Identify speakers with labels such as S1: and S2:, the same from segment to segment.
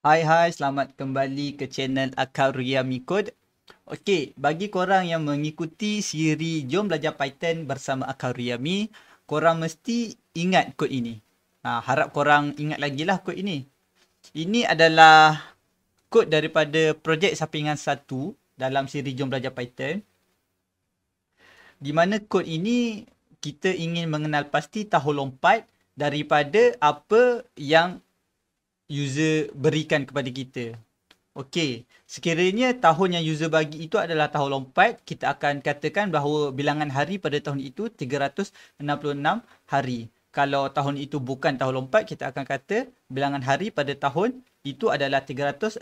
S1: Hai hai, selamat kembali ke channel Akaria Mikod. Okey, bagi korang yang mengikuti siri Jom Belajar Python bersama Akaria Mi, korang mesti ingat kod ini. Ha, harap korang ingat lagi lah kod ini. Ini adalah kod daripada projek sampingan 1 dalam siri Jom Belajar Python. Di mana kod ini kita ingin mengenal pasti tahun lompat daripada apa yang user berikan kepada kita. Okey, sekiranya tahun yang user bagi itu adalah tahun lompat, kita akan katakan bahawa bilangan hari pada tahun itu 366 hari. Kalau tahun itu bukan tahun lompat, kita akan kata bilangan hari pada tahun itu adalah 365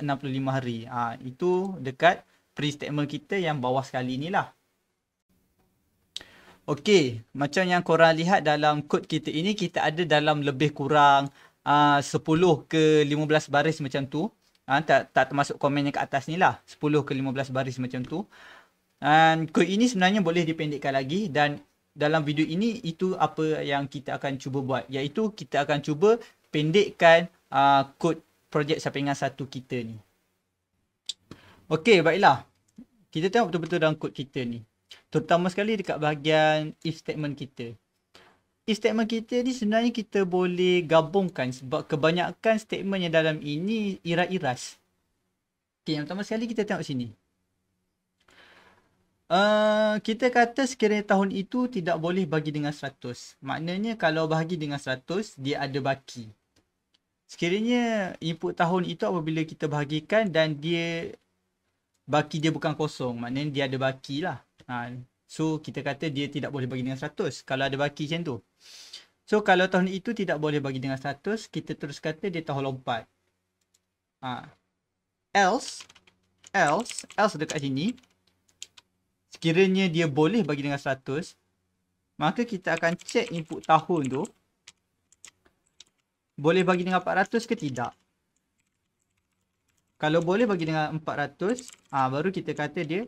S1: hari. Ha, itu dekat pre-statement kita yang bawah sekali lah. Okey, macam yang korang lihat dalam kod kita ini, kita ada dalam lebih kurang Ah, uh, 10 ke 15 baris macam tu. Uh, tak tak termasuk komen yang kat atas ni lah. 10 ke 15 baris macam tu. Dan uh, kod ini sebenarnya boleh dipendekkan lagi dan dalam video ini itu apa yang kita akan cuba buat iaitu kita akan cuba pendekkan uh, kod projek sampingan satu kita ni. Okey, baiklah. Kita tengok betul-betul dalam kod kita ni. Terutama sekali dekat bahagian if statement kita statement kita ni sebenarnya kita boleh gabungkan sebab kebanyakan statement yang dalam ini iras-iras. Okay, yang pertama sekali kita tengok sini. Uh, kita kata sekiranya tahun itu tidak boleh bagi dengan 100. Maknanya kalau bahagi dengan 100, dia ada baki. Sekiranya input tahun itu apabila kita bahagikan dan dia baki dia bukan kosong. Maknanya dia ada baki lah. Haa. So kita kata dia tidak boleh bagi dengan 100 kalau ada baki macam tu. So kalau tahun itu tidak boleh bagi dengan 100, kita terus kata dia tahun lompat. Ha. Else, else, else dekat sini. Sekiranya dia boleh bagi dengan 100, maka kita akan check input tahun tu. Boleh bagi dengan 400 ke tidak? Kalau boleh bagi dengan 400, ha, baru kita kata dia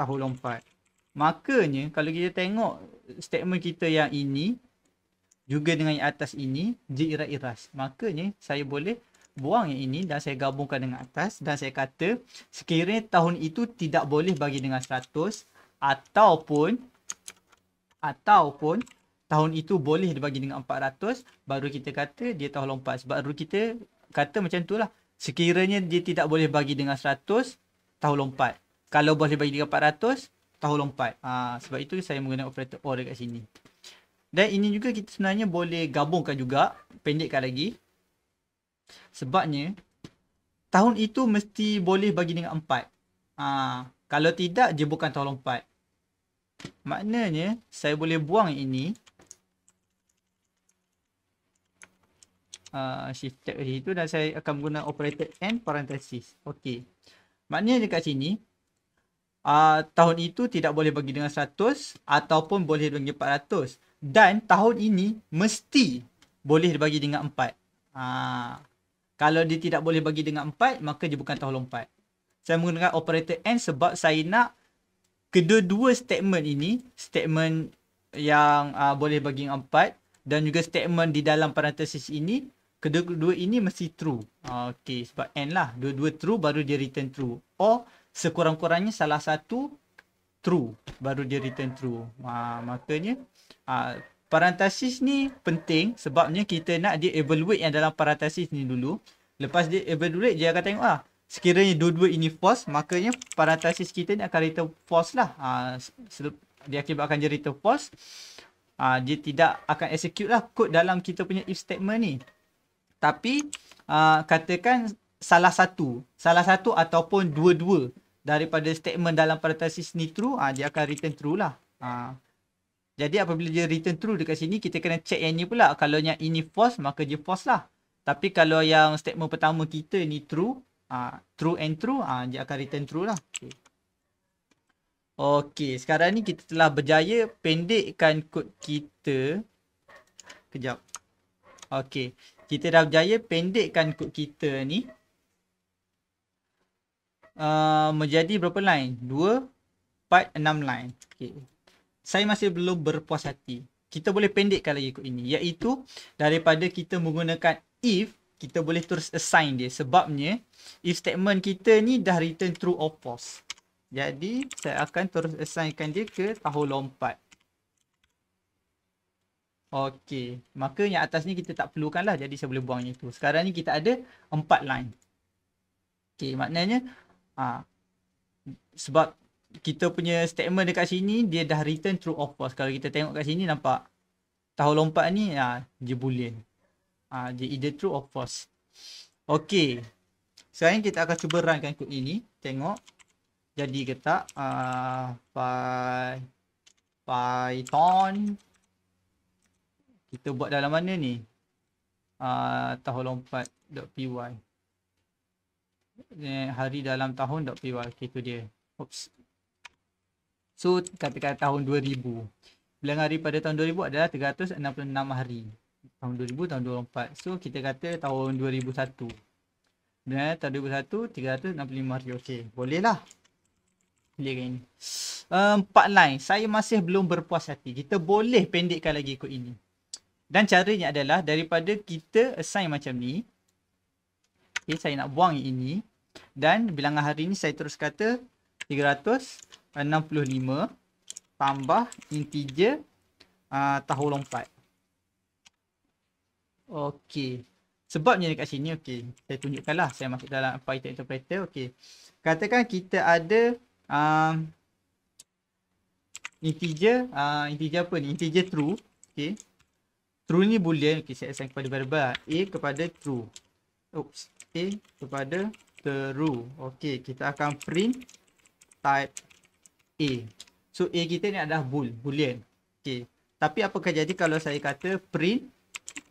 S1: tahun lompat. Makanya kalau kita tengok statement kita yang ini juga dengan yang atas ini jiras-iras. Makanya saya boleh buang yang ini dan saya gabungkan dengan atas dan saya kata sekiranya tahun itu tidak boleh bagi dengan 100 ataupun ataupun tahun itu boleh dibagi dengan 400 baru kita kata dia tahun lompat sebab baru kita kata macam tu lah. sekiranya dia tidak boleh bagi dengan 100 tahun lompat kalau boleh bagi dengan tahun lompat. Ha, sebab itu saya menggunakan operator or dekat sini. Dan ini juga kita sebenarnya boleh gabungkan juga. Pendekkan lagi. Sebabnya tahun itu mesti boleh bagi dengan 4. Ha, ah, kalau tidak dia bukan tahun lompat. Maknanya saya boleh buang ini. Uh, shift tab di situ dan saya akan guna operator and parenthesis. Okey. Maknanya dekat sini Ah, tahun itu tidak boleh bagi dengan 100 ataupun boleh bagi 400 dan tahun ini mesti boleh bagi dengan 4. Uh, ah, kalau dia tidak boleh bagi dengan 4 maka dia bukan tahun lompat. Saya menggunakan operator and sebab saya nak kedua-dua statement ini, statement yang uh, boleh bagi dengan 4 dan juga statement di dalam parenthesis ini kedua-dua ini mesti true. Okay, sebab and lah. Dua-dua true baru dia return true. Or sekurang-kurangnya salah satu true baru dia return true. Ha, makanya ha, parentesis ni penting sebabnya kita nak dia evaluate yang dalam parentesis ni dulu. Lepas dia evaluate dia akan tengok lah. Sekiranya dua-dua ini false, makanya parentesis kita ni akan return false lah. Ha, dia akibatkan dia return false. Ha, dia tidak akan execute lah kod dalam kita punya if statement ni. Tapi uh, katakan salah satu salah satu ataupun dua-dua daripada statement dalam parentheses ni true ah dia akan return true lah ah jadi apabila dia return true dekat sini kita kena check yang ni pula kalau yang ini false maka dia false lah tapi kalau yang statement pertama kita ni true ah true and true ah dia akan return true lah Okay, okey sekarang ni kita telah berjaya pendekkan kod kita kejap okey kita dah berjaya pendekkan kod kita ni uh, menjadi berapa line? 2, 4, 6 line. Okay. Saya masih belum berpuas hati. Kita boleh pendekkan lagi ikut ini. Iaitu daripada kita menggunakan if, kita boleh terus assign dia. Sebabnya if statement kita ni dah return true or false. Jadi saya akan terus assignkan dia ke tahun lompat. Okey, maka yang atas ni kita tak perlukanlah. Jadi saya boleh buang yang itu. Sekarang ni kita ada empat line. Okey, maknanya Ha. Sebab kita punya statement dekat sini dia dah return true of false. Kalau kita tengok kat sini nampak tahu lompat ni ha, dia boolean. Ha, dia either true of false. Okay. Sekarang kita akan cuba runkan kod ini. Tengok. Jadi ke tak. Uh, ha, py, Python. Kita buat dalam mana ni? Uh, ha, tahu lompat.py hari dalam tahun dot PYK tu dia. Oops. So katakan tahun 2000. Bilangan hari pada tahun 2000 adalah 366 hari. Tahun 2000, tahun 2004. So kita kata tahun 2001. Dan eh, tahun 2001, 365 hari. Okay. Boleh lah. kan ini. empat um, line. Saya masih belum berpuas hati. Kita boleh pendekkan lagi ikut ini. Dan caranya adalah daripada kita assign macam ni. Okay, saya nak buang ini. Dan bilangan hari ni saya terus kata 365 tambah integer uh, ah, tahun lompat. Okey. Sebabnya dekat sini, okey. Saya tunjukkanlah. Saya masuk dalam Python Interpreter. Okey. Katakan kita ada uh, integer, uh, integer apa ni? Integer true. Okey. True ni boleh Okey, saya assign kepada variable A kepada true. Oops. A kepada true. Okey, kita akan print type A. So A kita ni adalah bool, boolean. Okey. Tapi apakah jadi kalau saya kata print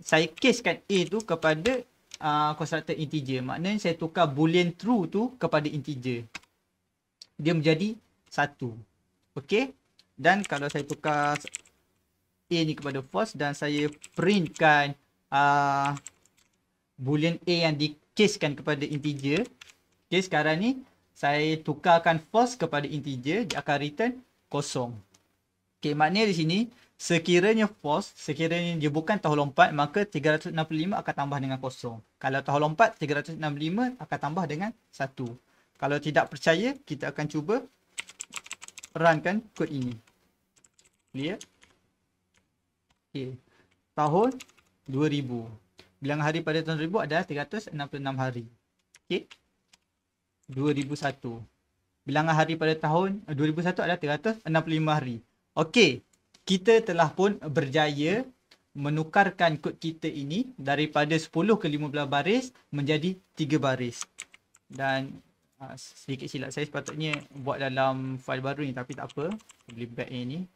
S1: saya casekan A tu kepada uh, constructor integer. Maknanya saya tukar boolean true tu kepada integer. Dia menjadi 1. Okey. Dan kalau saya tukar A ni kepada false dan saya printkan uh, boolean A yang di casekan kepada integer Okay, sekarang ni saya tukarkan false kepada integer, dia akan return kosong. Okay, maknanya di sini, sekiranya false, sekiranya dia bukan tahun lompat, maka 365 akan tambah dengan kosong. Kalau tahun lompat, 365 akan tambah dengan satu. Kalau tidak percaya, kita akan cuba runkan kod ini. Clear? Okay. Tahun 2000. bilang hari pada tahun 2000 adalah 366 hari. Okay. 2001. Bilangan hari pada tahun 2001 eh, adalah 365 hari. Okey, kita telah pun berjaya menukarkan kod kita ini daripada 10 ke 15 baris menjadi 3 baris. Dan ah, sedikit silap saya sepatutnya buat dalam fail baru ni tapi tak apa. Beli back ni.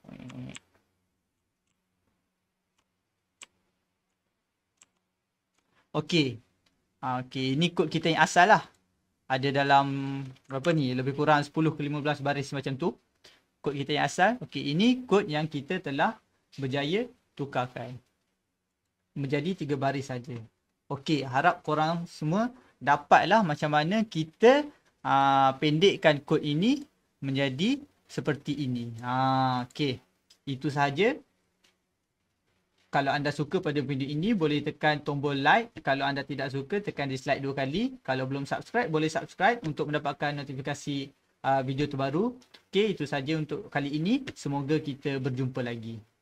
S1: Okey. Ah, okey, ini kod kita yang asal lah ada dalam berapa ni lebih kurang 10 ke 15 baris macam tu kod kita yang asal okey ini kod yang kita telah berjaya tukarkan menjadi tiga baris saja okey harap korang semua dapatlah macam mana kita aa, ah, pendekkan kod ini menjadi seperti ini ha okey itu saja kalau anda suka pada video ini boleh tekan tombol like kalau anda tidak suka tekan dislike dua kali kalau belum subscribe boleh subscribe untuk mendapatkan notifikasi uh, video terbaru okey itu saja untuk kali ini semoga kita berjumpa lagi